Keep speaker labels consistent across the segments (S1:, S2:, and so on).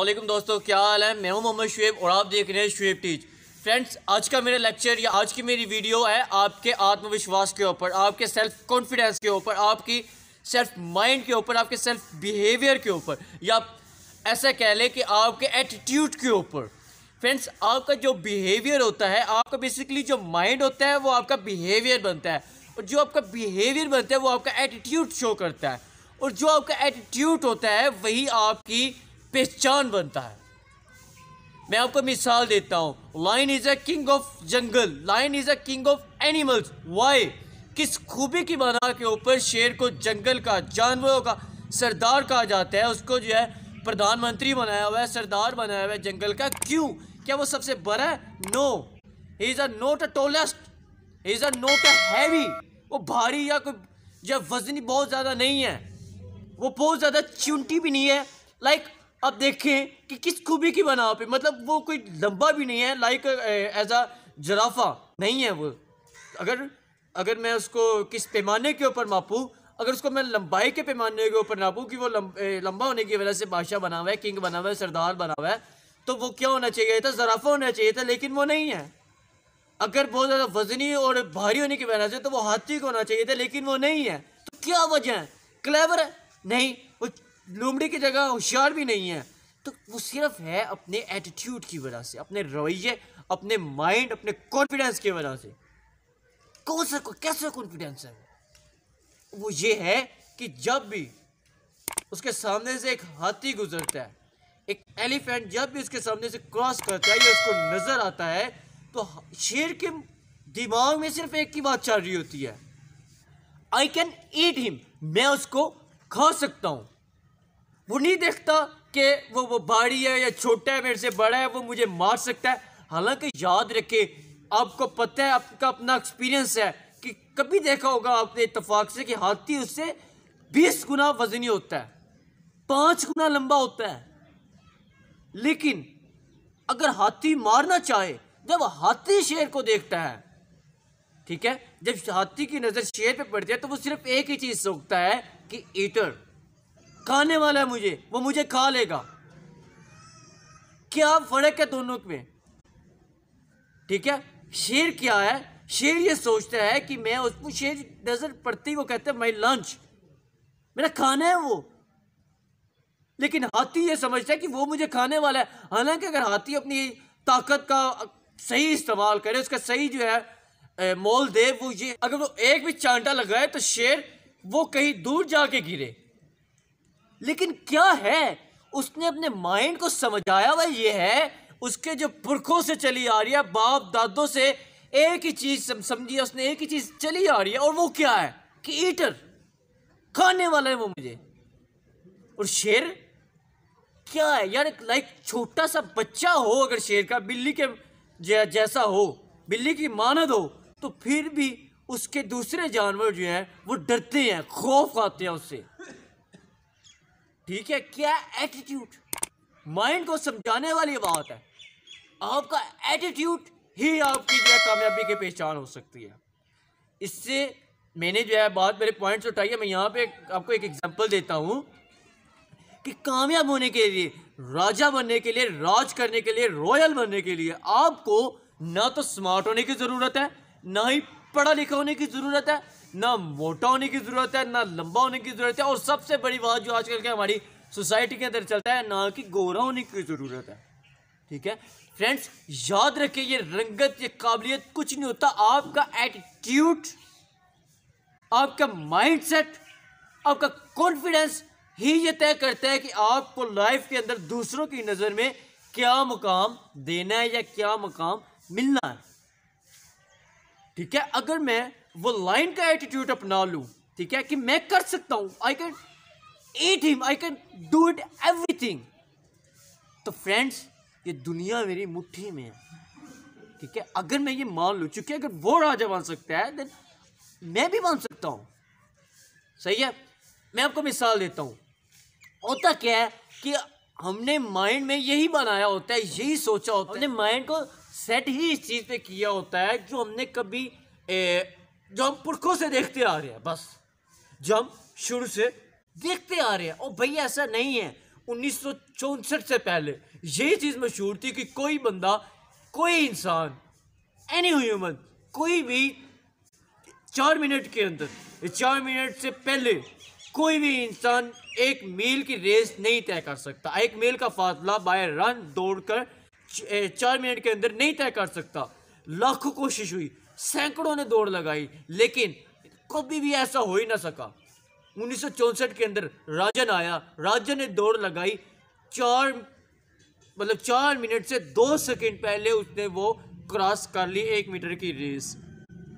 S1: अल्लाम दोस्तों क्या हाल है मैं हूं मोहम्मद शुएब और आप देख रहे हैं शुएब टीच फ्रेंड्स आज का मेरा लेक्चर या आज की मेरी वीडियो है आपके आत्मविश्वास के ऊपर आपके सेल्फ कॉन्फिडेंस के ऊपर आपकी सेल्फ माइंड के ऊपर आपके सेल्फ बिहेवियर के ऊपर या ऐसा कह लें कि आपके एटीट्यूड के ऊपर फ्रेंड्स आपका जो बिहेवियर होता है आपका बेसिकली जो माइंड होता है वो आपका बिहेवियर बनता है और जो आपका बिहेवियर बनता है वो आपका एटीट्यूड शो करता है और जो आपका एटीट्यूड होता है वही आपकी पहचान बनता है मैं आपको मिसाल देता हूँ lion is a king of jungle lion is a king of animals why किस खूबी की बना के ऊपर शेर को जंगल का जानवरों का सरदार कहा जाता है उसको जो है प्रधानमंत्री बनाया हुआ है सरदार बनाया हुआ है जंगल का क्यों क्या वो सबसे बड़ा है no he is a not a tallest he is a not a heavy वो भारी या कोई जो वजनी बहुत ज़्यादा नहीं है वो बहुत ज़्यादा चुनटी भी नहीं है लाइक like, अब देखें कि किस खूबी की बना पे मतलब वो कोई लंबा भी नहीं है लाइक एज अ जराफा नहीं है वो अगर अगर मैं उसको किस पैमाने के ऊपर मापूँ अगर उसको मैं लंबाई के पैमाने के ऊपर नापूँ कि वो लंबा होने की वजह से बादशाह बना हुआ है किंग बना हुआ है सरदार बना हुआ है तो वो क्या होना चाहिए था तो जराफा होना चाहिए था लेकिन वो नहीं है अगर बहुत ज़्यादा वजनी और भारी होने की वजह से तो वो हाथी को होना चाहिए था लेकिन वो नहीं है तो क्या वजह है क्लेवर है नहीं लोमड़ी की जगह होशियार भी नहीं है तो वो सिर्फ है अपने एटीट्यूड की वजह से अपने रवैये अपने माइंड अपने कॉन्फिडेंस की वजह से कौन सा कैसा कॉन्फिडेंस है वो ये है कि जब भी उसके सामने से एक हाथी गुजरता है एक एलिफेंट जब भी उसके सामने से क्रॉस करता है या उसको नज़र आता है तो शेर के दिमाग में सिर्फ एक ही बात चल रही होती है आई कैन ईट हिम मैं उसको खा सकता हूँ वो नहीं देखता कि वो वो बाड़ी है या छोटा है मेरे से बड़ा है वो मुझे मार सकता है हालांकि याद रखे आपको पता है आपका अपना एक्सपीरियंस है कि कभी देखा होगा आपने इतफाक से कि हाथी उससे बीस गुना वजनी होता है पांच गुना लंबा होता है लेकिन अगर हाथी मारना चाहे जब हाथी शेर को देखता है ठीक है जब हाथी की नज़र शेर पे पड़ती है तो वो सिर्फ एक ही चीज़ सोखता है कि ईटर खाने वाला है मुझे वो मुझे खा लेगा क्या फ़र्क है दोनों में ठीक है शेर क्या है शेर ये सोचता है कि मैं उसको शेर नज़र पड़ती को कहते हैं माई लंच मेरा खाना है वो लेकिन हाथी ये समझता है कि वो मुझे खाने वाला है हालांकि अगर हाथी अपनी ताकत का सही इस्तेमाल करे उसका सही जो है मोल दे वो ये अगर वो एक भी चांटा लगाए तो शेर वो कहीं दूर जाके गिरे लेकिन क्या है उसने अपने माइंड को समझाया वह ये है उसके जो पुरखों से चली आ रही है बाप दादों से एक ही चीज़ समझी उसने एक ही चीज़ चली आ रही है और वो क्या है कि ईटर खाने वाला है वो मुझे और शेर क्या है यार लाइक छोटा सा बच्चा हो अगर शेर का बिल्ली के जैसा हो बिल्ली की मानद हो तो फिर भी उसके दूसरे जानवर जो हैं वो डरते हैं खौफ खाते हैं उससे ठीक है क्या एटीट्यूड माइंड को समझाने वाली बात है आपका एटीट्यूड ही आपकी जो है कामयाबी की पहचान हो सकती है इससे मैंने जो है बात मेरे पॉइंट्स उठाई है मैं यहाँ पे आपको एक एग्जांपल देता हूँ कि कामयाब होने के लिए राजा बनने के लिए राज करने के लिए रॉयल बनने के लिए आपको ना तो स्मार्ट होने की ज़रूरत है ना ही पढ़ा लिखा होने की ज़रूरत है ना मोटा होने की ज़रूरत है ना लंबा होने की ज़रूरत है और सबसे बड़ी बात जो आजकल के हमारी सोसाइटी के अंदर चलता है ना कि गोरा होने की ज़रूरत है ठीक है फ्रेंड्स याद रखें ये रंगत ये काबिलियत कुछ नहीं होता आपका एटीट्यूड आपका माइंडसेट आपका कॉन्फिडेंस ही ये तय करता है कि आपको लाइफ के अंदर दूसरों की नज़र में क्या मुकाम देना है या क्या मुकाम मिलना है ठीक है अगर मैं वो लाइन का एटीट्यूड अपना लूँ ठीक है कि मैं कर सकता हूँ I can eat him I can do it everything तो फ्रेंड्स ये दुनिया मेरी मुट्ठी में है ठीक है अगर मैं ये मान लूँ चूंकि अगर वो राजा बन सकता है देन मैं भी मान सकता हूँ सही है मैं आपको मिसाल देता हूँ होता क्या है कि हमने माइंड में यही बनाया होता है यही सोचा होता है अपने माइंड को सेट ही इस चीज़ पे किया होता है जो हमने कभी ए, जो हम पुरखों से देखते आ रहे हैं बस जो हम शुरू से देखते आ रहे हैं और भाई ऐसा नहीं है उन्नीस से पहले यही चीज़ मशहूर थी कि कोई बंदा कोई इंसान एनी ह्यूमन कोई भी चार मिनट के अंदर चार मिनट से पहले कोई भी इंसान एक मील की रेस नहीं तय कर सकता एक मील का फासला बाय रन दौड़कर चार मिनट के अंदर नहीं तय कर सकता लाखों कोशिश हुई सैकड़ों ने दौड़ लगाई लेकिन कभी भी ऐसा हो ही ना सका उन्नीस के अंदर राजन आया राजन ने दौड़ लगाई चार मतलब चार मिनट से दो सेकंड पहले उसने वो क्रॉस कर ली एक मीटर की रेस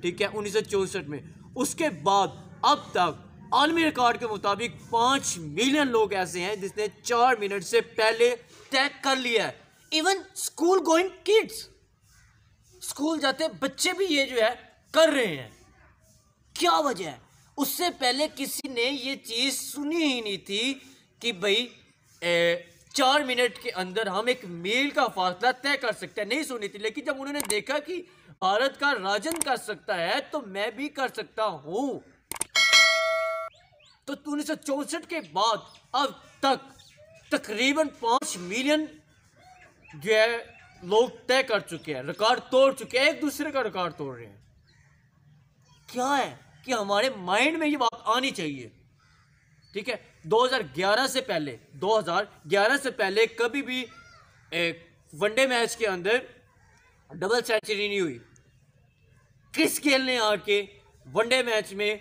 S1: ठीक है उन्नीस में उसके बाद अब तक आलमी रिकॉर्ड के मुताबिक पाँच मिलियन लोग ऐसे हैं जिसने चार मिनट से पहले तय कर लिया है even school going kids school जाते बच्चे भी ये जो है कर रहे हैं क्या वजह है उससे पहले किसी ने ये चीज़ सुनी ही नहीं थी कि भाई ए, चार मिनट के अंदर हम एक मील का फासला तय कर सकते हैं नहीं सुनी थी लेकिन जब उन्होंने देखा कि भारत का राजन कर सकता है तो मैं भी कर सकता हूं तो उन्नीस के बाद अब तक तकरीबन पांच मिलियन जो है लोग तय कर चुके हैं रिकॉर्ड तोड़ चुके हैं एक दूसरे का रिकॉर्ड तोड़ रहे हैं क्या है कि हमारे माइंड में ये बात आनी चाहिए ठीक है 2011 से पहले 2011 से पहले कभी भी एक वनडे मैच के अंदर डबल सेंचुरी नहीं हुई क्रिस गेल ने आके वनडे मैच में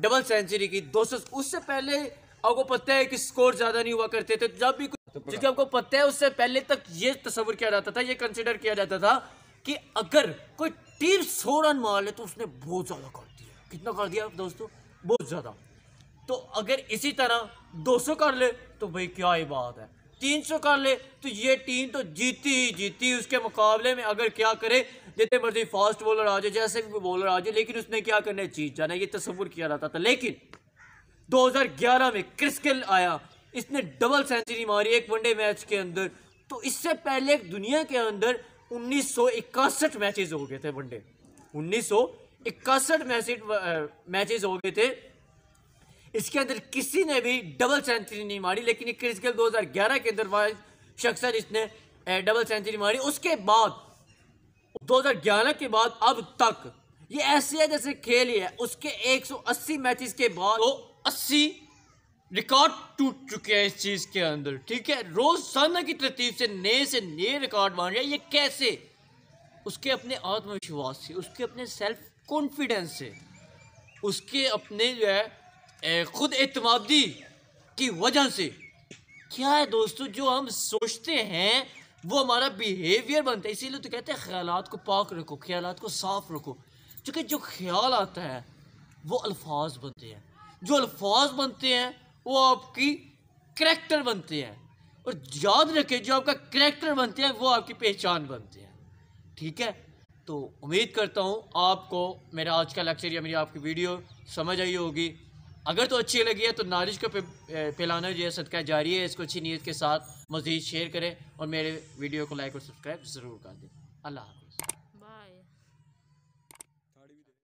S1: डबल सेंचुरी की दो उससे पहले आपको पता है कि स्कोर ज़्यादा नहीं हुआ करते थे जब भी तो क्योंकि आपको पता है उससे पहले तक ये तस्वर किया जाता था ये कंसिडर किया जाता था कि अगर कोई टीम सौ रन मार ले तो उसने बहुत ज़्यादा कर दिया कितना कर दिया दोस्तों बहुत ज़्यादा तो अगर इसी तरह 200 कर ले तो भाई क्या ही बात है 300 कर ले तो ये टीम तो जीती ही जीती उसके मुकाबले में अगर क्या करे जितने मर्जी फास्ट बॉलर आ जाए जैसे भी बॉलर आ जाए लेकिन उसने क्या करना जीत जाना ये तस्वुर किया जाता था लेकिन 2011 में क्रिस्किल आया इसने डबल सेंचुरी मारी एक वनडे मैच के अंदर तो इससे पहले दुनिया के अंदर उन्नीस मैचेस हो गए थे वनडे उन्नीस मैचेस हो गए थे इसके अंदर किसी ने भी डबल सेंचुरी नहीं मारी लेकिन क्रिस गेल दो के अंदर शख्सन इसने डबल सेंचुरी मारी उसके बाद 2011 के बाद अब तक ये ऐसे है जैसे खेल ही है उसके 180 मैचेस के बाद तो रिकॉर्ड टूट चुके हैं इस चीज के अंदर ठीक है रोजाना की तरतीब से नए से नए रिकॉर्ड बन रहे हैं ये कैसे उसके अपने आत्मविश्वास से उसके अपने सेल्फ कॉन्फिडेंस से उसके अपने जो है खुद एतमादी की वजह से क्या है दोस्तों जो हम सोचते हैं वो हमारा बिहेवियर बनता है इसीलिए तो कहते हैं ख्यालात को पाक रखो ख्यालात को साफ रखो क्योंकि जो ख्याल आता है वो अल्फाज बनते हैं जो अल्फाज बनते हैं वो आपकी करेक्टर बनते हैं और याद रखें जो आपका करेक्टर बनते हैं वो आपकी पहचान बनते हैं ठीक है तो उम्मीद करता हूँ आपको मेरा आज का लेक्चर या मेरी आपकी वीडियो समझ आई होगी अगर तो अच्छी लगी है तो नॉलेज को फैलाना जो है सदका जारी है इसको अच्छी नीयत के साथ मज़ीद शेयर करें और मेरे वीडियो को लाइक और सब्सक्राइब ज़रूर कर दें अल्लाह